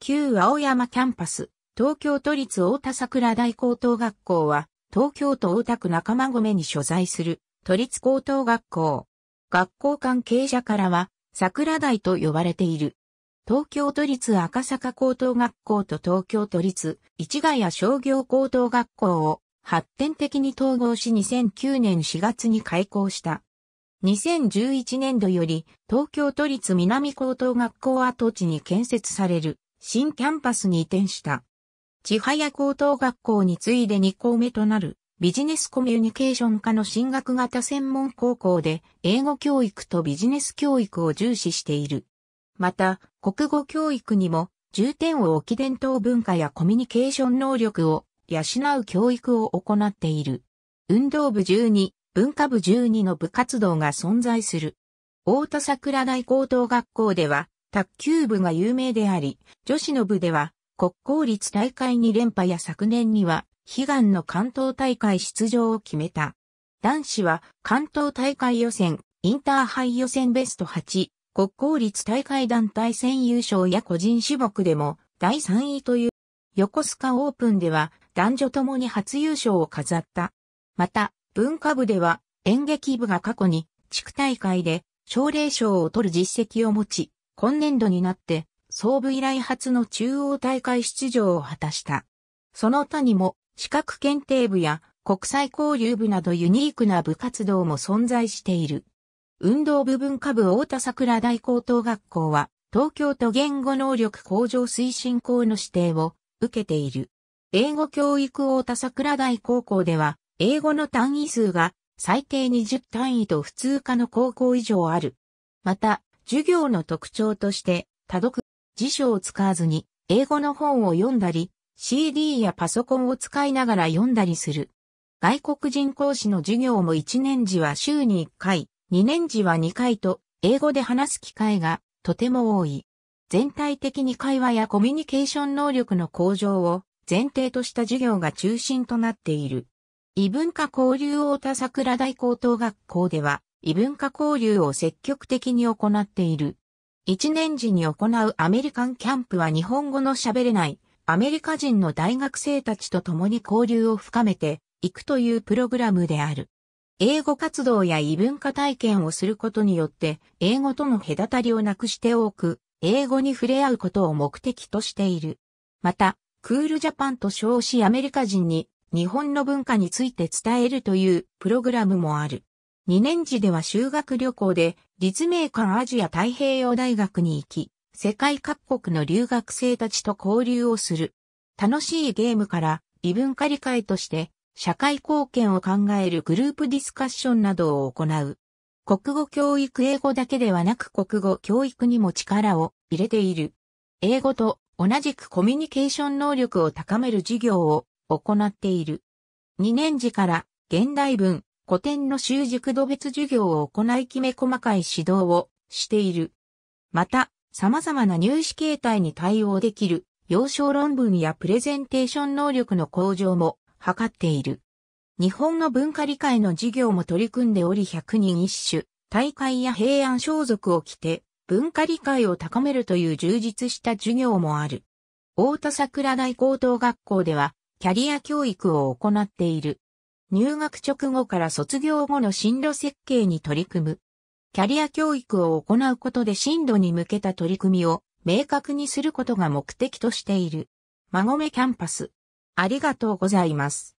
旧青山キャンパス、東京都立大田桜台高等学校は、東京都大田区中間込に所在する都立高等学校。学校関係者からは、桜台と呼ばれている。東京都立赤坂高等学校と東京都立市ヶ谷商業高等学校を発展的に統合し2009年4月に開校した。2011年度より東京都立南高等学校跡地に建設される新キャンパスに移転した。千早高等学校に次いで2校目となるビジネスコミュニケーション科の進学型専門高校で英語教育とビジネス教育を重視している。また、国語教育にも重点を置き伝統文化やコミュニケーション能力を養う教育を行っている。運動部12、文化部12の部活動が存在する。大田桜台高等学校では卓球部が有名であり、女子の部では国公立大会2連覇や昨年には悲願の関東大会出場を決めた。男子は関東大会予選、インターハイ予選ベスト8、国公立大会団体戦優勝や個人種目でも第3位という横須賀オープンでは男女ともに初優勝を飾った。また、文化部では演劇部が過去に地区大会で奨励賞を取る実績を持ち、今年度になって、総部以来初の中央大会出場を果たした。その他にも、資格検定部や国際交流部などユニークな部活動も存在している。運動部文化部太田桜大高等学校は、東京都言語能力向上推進校の指定を受けている。英語教育太田桜大高校では、英語の単位数が最低20単位と普通科の高校以上ある。また、授業の特徴として、多読、辞書を使わずに、英語の本を読んだり、CD やパソコンを使いながら読んだりする。外国人講師の授業も1年時は週に1回、2年時は2回と、英語で話す機会がとても多い。全体的に会話やコミュニケーション能力の向上を前提とした授業が中心となっている。異文化交流を田桜大高等学校では、異文化交流を積極的に行っている。一年時に行うアメリカンキャンプは日本語の喋れないアメリカ人の大学生たちと共に交流を深めていくというプログラムである。英語活動や異文化体験をすることによって英語との隔たりをなくして多く英語に触れ合うことを目的としている。また、クールジャパンと称しアメリカ人に日本の文化について伝えるというプログラムもある。2年時では修学旅行で、立命館アジア太平洋大学に行き、世界各国の留学生たちと交流をする。楽しいゲームから異文化理解として社会貢献を考えるグループディスカッションなどを行う。国語教育英語だけではなく国語教育にも力を入れている。英語と同じくコミュニケーション能力を高める授業を行っている。2年時から現代文、古典の習熟度別授業を行いきめ細かい指導をしている。また、様々な入試形態に対応できる、幼少論文やプレゼンテーション能力の向上も図っている。日本の文化理解の授業も取り組んでおり100人一首、大会や平安装束を着て、文化理解を高めるという充実した授業もある。大田桜台高等学校では、キャリア教育を行っている。入学直後から卒業後の進路設計に取り組む。キャリア教育を行うことで進路に向けた取り組みを明確にすることが目的としている。まごめキャンパス。ありがとうございます。